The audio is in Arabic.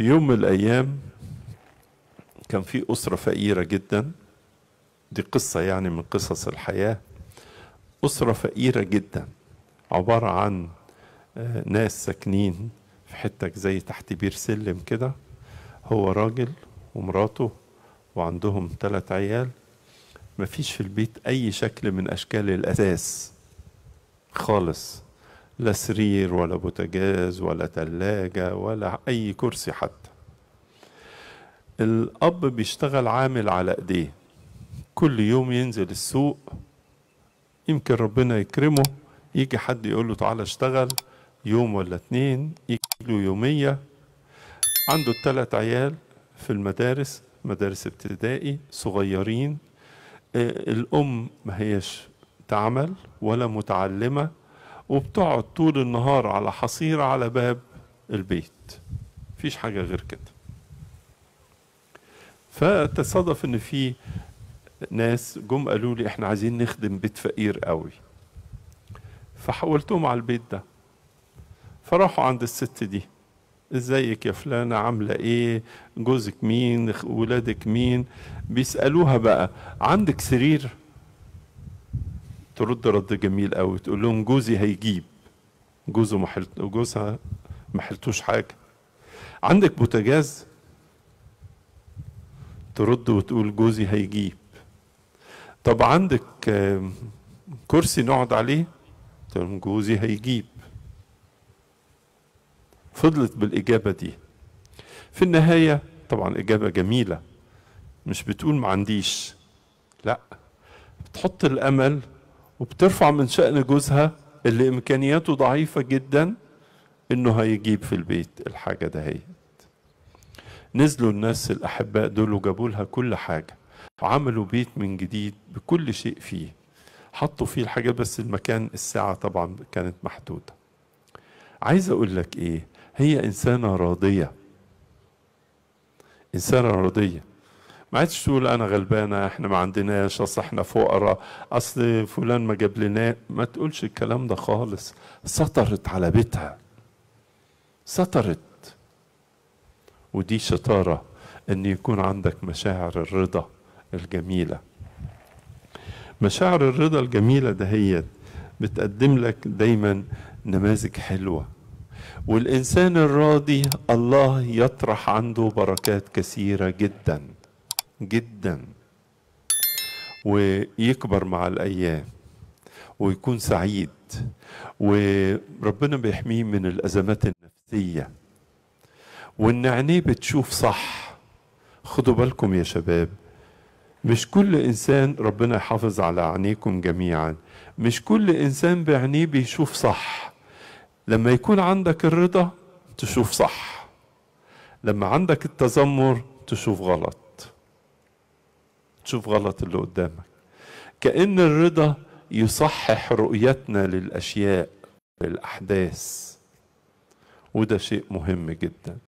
في يوم من الأيام كان في أسرة فقيرة جدا دي قصة يعني من قصص الحياة أسرة فقيرة جدا عبارة عن آه، ناس ساكنين في حتة زي تحت بير سلم كده هو راجل ومراته وعندهم ثلاث عيال مفيش في البيت أي شكل من أشكال الأساس خالص لا سرير ولا بوتاجاز ولا تلاجة ولا أي كرسي حتى الأب بيشتغل عامل على إيديه كل يوم ينزل السوق يمكن ربنا يكرمه يجي حد يقول له تعالى اشتغل يوم ولا اتنين يجي له يومية عنده التلات عيال في المدارس مدارس ابتدائي صغيرين آه، الأم ما هيش تعمل ولا متعلمة وبتقعد طول النهار على حصيرة على باب البيت مفيش حاجة غير كده فتصادف ان في ناس جم قالوا لي احنا عايزين نخدم بيت فقير قوي فحولتهم على البيت ده فراحوا عند الست دي ازيك يا فلانة عاملة ايه جوزك مين ولادك مين بيسألوها بقى عندك سرير ترد رد جميل قوي تقول لهم جوزي هيجيب جوزه محل جوزها ما حلتوش حاجه عندك بوتاجاز ترد وتقول جوزي هيجيب طب عندك كرسي نقعد عليه تقول لهم جوزي هيجيب فضلت بالإجابة دي في النهاية طبعا إجابة جميلة مش بتقول ما عنديش لا بتحط الأمل وبترفع من شأن جوزها اللي إمكانياته ضعيفة جدا إنه هيجيب في البيت الحاجة دهيت نزلوا الناس الأحباء دول وجابوا لها كل حاجة عملوا بيت من جديد بكل شيء فيه حطوا فيه الحاجة بس المكان الساعة طبعا كانت محدودة عايز أقول لك إيه هي إنسانة راضية إنسانة راضية ما عادش تقول انا غلبانه احنا ما عندناش اصل احنا فقراء اصل فلان ما جاب لنا ما تقولش الكلام ده خالص سطرت على بيتها سطرت ودي شطاره ان يكون عندك مشاعر الرضا الجميله مشاعر الرضا الجميله دهيت بتقدم لك دايما نماذج حلوه والانسان الراضي الله يطرح عنده بركات كثيره جدا جدا ويكبر مع الأيام ويكون سعيد وربنا بيحميه من الأزمات النفسية وإن عينيه بتشوف صح خدوا بالكم يا شباب مش كل إنسان ربنا يحافظ على عينيكم جميعا مش كل إنسان بعينيه بيشوف صح لما يكون عندك الرضا تشوف صح لما عندك التذمر تشوف غلط تشوف غلط اللي قدامك كأن الرضا يصحح رؤيتنا للأشياء للأحداث وده شيء مهم جدا